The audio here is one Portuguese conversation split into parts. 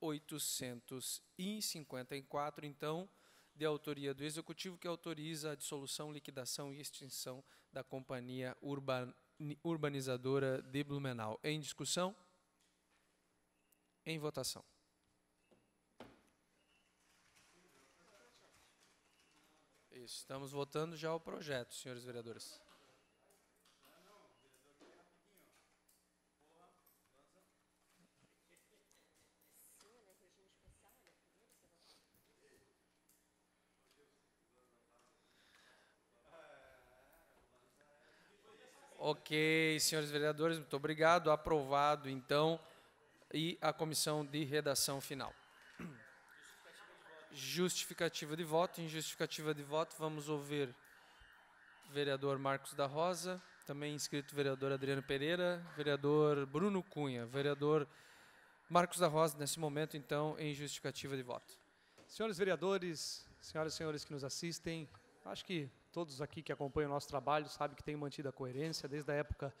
1854, então, de autoria do Executivo, que autoriza a dissolução, liquidação e extinção da Companhia Urban, Urbanizadora de Blumenau. Em discussão? Em votação. estamos votando já o projeto, senhores vereadores. Ok, senhores vereadores, muito obrigado. Aprovado, então, e a comissão de redação final. Justificativa de voto. Em justificativa de voto, vamos ouvir vereador Marcos da Rosa, também inscrito vereador Adriano Pereira, vereador Bruno Cunha, vereador Marcos da Rosa, nesse momento, então, em justificativa de voto. Senhores vereadores, senhoras e senhores que nos assistem, acho que todos aqui que acompanham o nosso trabalho sabem que tem mantido a coerência desde a época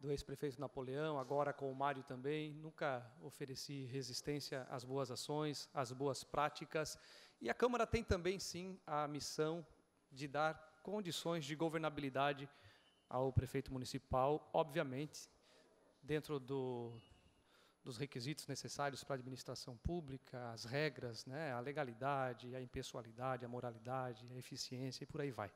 do ex-prefeito Napoleão, agora com o Mário também. Nunca ofereci resistência às boas ações, às boas práticas. E a Câmara tem também, sim, a missão de dar condições de governabilidade ao prefeito municipal, obviamente, dentro do, dos requisitos necessários para a administração pública, as regras, né, a legalidade, a impessoalidade, a moralidade, a eficiência e por aí vai.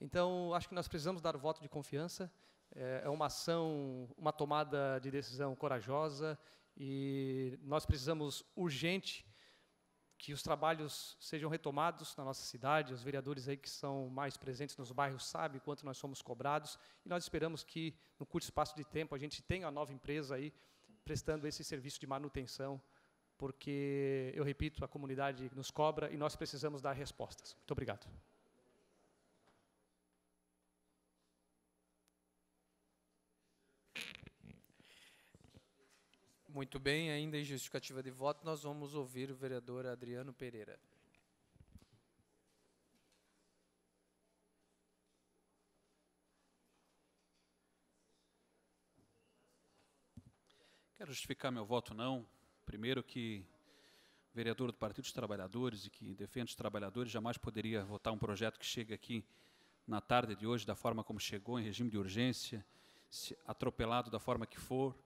Então, acho que nós precisamos dar o voto de confiança. É, é uma ação, uma tomada de decisão corajosa e nós precisamos urgente que os trabalhos sejam retomados na nossa cidade. Os vereadores aí que são mais presentes nos bairros sabem quanto nós somos cobrados e nós esperamos que no curto espaço de tempo a gente tenha a nova empresa aí prestando esse serviço de manutenção, porque, eu repito, a comunidade nos cobra e nós precisamos dar respostas. Muito obrigado. Muito bem, ainda em justificativa de voto, nós vamos ouvir o vereador Adriano Pereira. justificar meu voto, não. Primeiro que vereador do Partido dos Trabalhadores e que defende os trabalhadores jamais poderia votar um projeto que chega aqui na tarde de hoje da forma como chegou, em regime de urgência, atropelado da forma que for,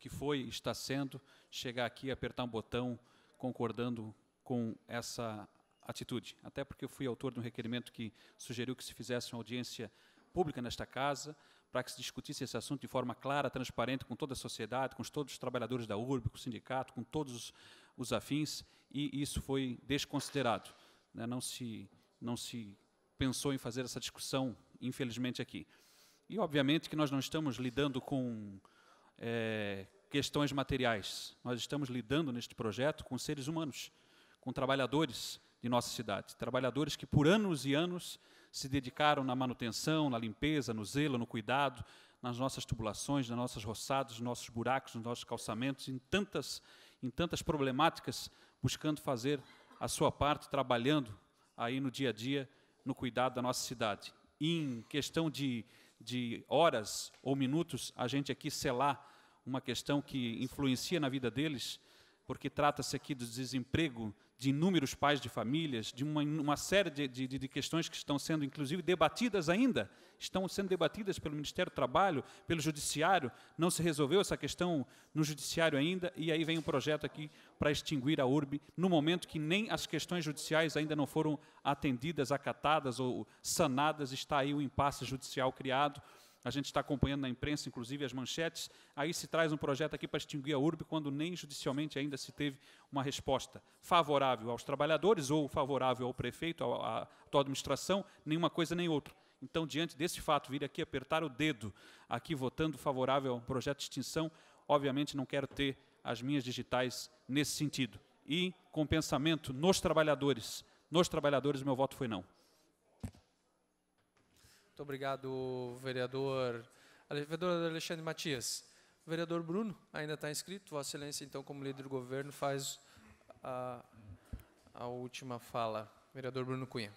que foi e está sendo, chegar aqui e apertar um botão concordando com essa atitude. Até porque eu fui autor de um requerimento que sugeriu que se fizesse uma audiência pública nesta casa, para que se discutisse esse assunto de forma clara, transparente, com toda a sociedade, com todos os trabalhadores da URB, com o sindicato, com todos os afins, e isso foi desconsiderado. Né? Não se, não se pensou em fazer essa discussão, infelizmente, aqui. E, obviamente, que nós não estamos lidando com é, questões materiais. Nós estamos lidando, neste projeto, com seres humanos, com trabalhadores de nossa cidade. Trabalhadores que, por anos e anos, se dedicaram na manutenção, na limpeza, no zelo, no cuidado, nas nossas tubulações, nas nossas roçadas, nos nossos buracos, nos nossos calçamentos, em tantas, em tantas problemáticas, buscando fazer a sua parte, trabalhando aí no dia a dia, no cuidado da nossa cidade. E em questão de, de horas ou minutos, a gente aqui selar uma questão que influencia na vida deles, porque trata-se aqui do desemprego de inúmeros pais de famílias, de uma, uma série de, de, de, questões que estão sendo, inclusive, debatidas ainda, estão sendo debatidas pelo Ministério do Trabalho, pelo Judiciário, não se resolveu essa questão no Judiciário ainda, e aí vem um projeto aqui para extinguir a URB, no momento que nem as questões judiciais ainda não foram atendidas, acatadas ou sanadas, está aí o impasse judicial criado, a gente está acompanhando na imprensa, inclusive, as manchetes, aí se traz um projeto aqui para extinguir a URB, quando nem judicialmente ainda se teve uma resposta favorável aos trabalhadores ou favorável ao prefeito, à, à tua administração, nenhuma coisa nem outra. Então, diante desse fato, vir aqui apertar o dedo, aqui votando favorável a um projeto de extinção, obviamente não quero ter as minhas digitais nesse sentido. E, com pensamento nos trabalhadores, nos trabalhadores, meu voto foi não. Muito obrigado, vereador, vereador Alexandre Matias. vereador Bruno ainda está inscrito. Vossa Excelência, então, como líder do governo, faz a, a última fala. Vereador Bruno Cunha.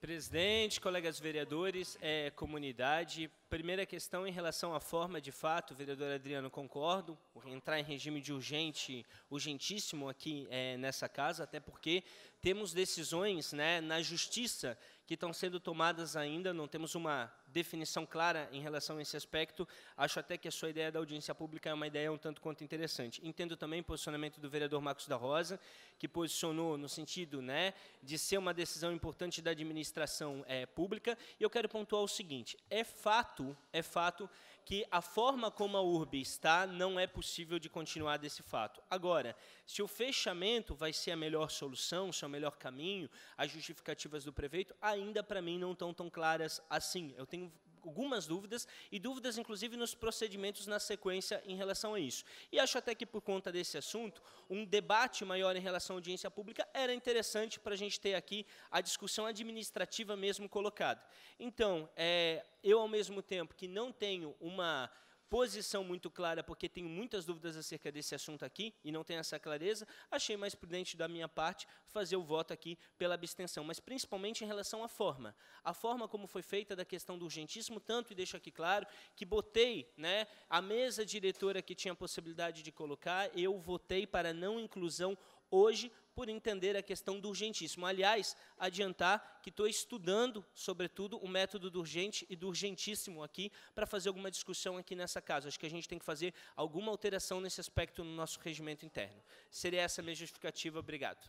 Presidente, colegas vereadores, é, comunidade, Primeira questão em relação à forma, de fato, vereador Adriano, concordo. Entrar em regime de urgente, urgentíssimo aqui é, nessa casa, até porque temos decisões né, na justiça que estão sendo tomadas ainda, não temos uma definição clara em relação a esse aspecto. Acho até que a sua ideia da audiência pública é uma ideia um tanto quanto interessante. Entendo também o posicionamento do vereador Marcos da Rosa, que posicionou no sentido né, de ser uma decisão importante da administração é, pública. E eu quero pontuar o seguinte: é fato fato, é fato que a forma como a urbe está não é possível de continuar desse fato. Agora, se o fechamento vai ser a melhor solução, se é o melhor caminho, as justificativas do prefeito ainda para mim não estão tão claras assim. Eu tenho algumas dúvidas, e dúvidas, inclusive, nos procedimentos na sequência em relação a isso. E acho até que, por conta desse assunto, um debate maior em relação à audiência pública era interessante para a gente ter aqui a discussão administrativa mesmo colocada. Então, é, eu, ao mesmo tempo que não tenho uma posição muito clara, porque tenho muitas dúvidas acerca desse assunto aqui e não tenho essa clareza, achei mais prudente da minha parte fazer o voto aqui pela abstenção, mas principalmente em relação à forma. A forma como foi feita da questão do urgentíssimo, tanto, e deixo aqui claro, que botei né, a mesa diretora que tinha a possibilidade de colocar, eu votei para não inclusão hoje, por entender a questão do urgentíssimo. Aliás, adiantar que estou estudando, sobretudo, o método do urgente e do urgentíssimo aqui, para fazer alguma discussão aqui nessa casa. Acho que a gente tem que fazer alguma alteração nesse aspecto no nosso regimento interno. Seria essa a minha justificativa. Obrigado.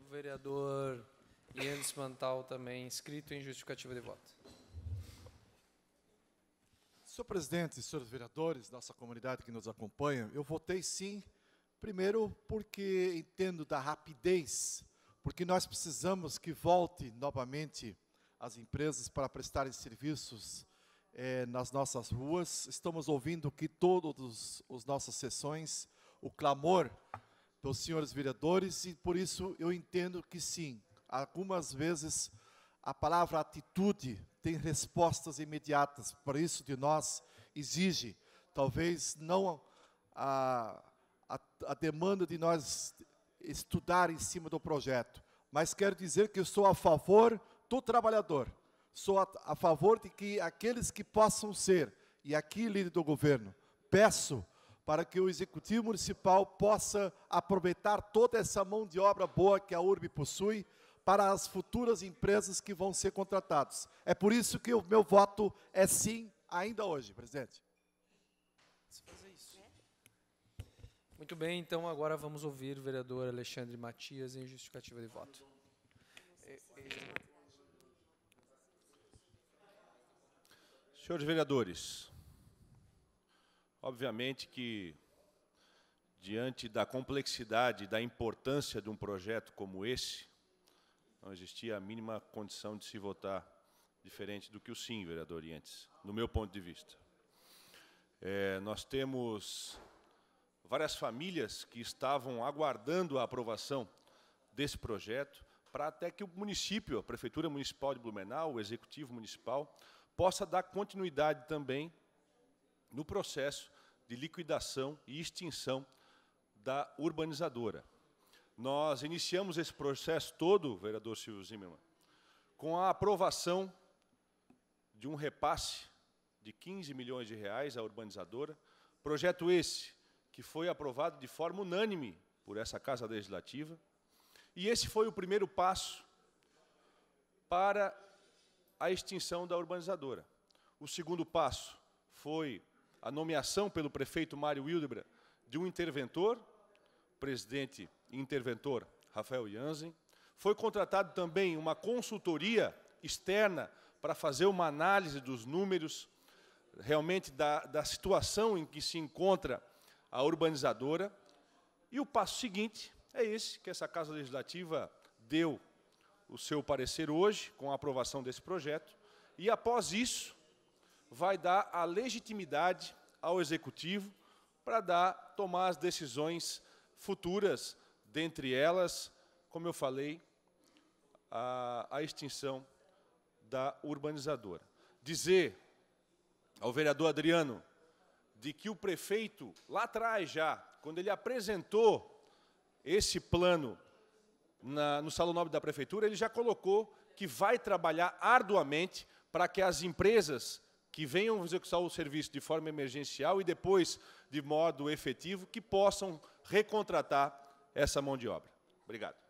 O vereador Jens Mantal também inscrito em justificativa de voto. Senhor presidente, senhores vereadores, nossa comunidade que nos acompanha, eu votei sim, primeiro porque entendo da rapidez, porque nós precisamos que volte novamente as empresas para prestarem serviços eh, nas nossas ruas. Estamos ouvindo que todas as nossas sessões, o clamor dos senhores vereadores, e por isso eu entendo que sim, algumas vezes a palavra atitude tem respostas imediatas. por isso de nós exige, talvez não a, a, a demanda de nós estudar em cima do projeto, mas quero dizer que eu sou a favor do trabalhador. Sou a, a favor de que aqueles que possam ser, e aqui, líder do governo, peço para que o executivo municipal possa aproveitar toda essa mão de obra boa que a URB possui para as futuras empresas que vão ser contratadas. É por isso que o meu voto é sim ainda hoje, presidente. Muito bem, então agora vamos ouvir o vereador Alexandre Matias em justificativa de voto. Senhores vereadores, obviamente que diante da complexidade, da importância de um projeto como esse, não existia a mínima condição de se votar diferente do que o sim, vereador Orientes, no meu ponto de vista. É, nós temos várias famílias que estavam aguardando a aprovação desse projeto para até que o município, a Prefeitura Municipal de Blumenau, o Executivo Municipal, possa dar continuidade também no processo de liquidação e extinção da urbanizadora. Nós iniciamos esse processo todo, vereador Silvio Zimmermann, com a aprovação de um repasse de 15 milhões de reais à urbanizadora. Projeto esse que foi aprovado de forma unânime por essa Casa Legislativa. E esse foi o primeiro passo para a extinção da urbanizadora. O segundo passo foi a nomeação pelo prefeito Mário Wildebra de um interventor presidente e interventor Rafael Jansen. Foi contratado também uma consultoria externa para fazer uma análise dos números, realmente da, da situação em que se encontra a urbanizadora. E o passo seguinte é esse, que essa Casa Legislativa deu o seu parecer hoje, com a aprovação desse projeto, e após isso, vai dar a legitimidade ao Executivo para dar, tomar as decisões futuras, dentre elas, como eu falei, a, a extinção da urbanizadora. Dizer ao vereador Adriano de que o prefeito, lá atrás já, quando ele apresentou esse plano na, no Salão Nobre da Prefeitura, ele já colocou que vai trabalhar arduamente para que as empresas que venham executar o serviço de forma emergencial e depois de modo efetivo, que possam recontratar essa mão de obra. Obrigado.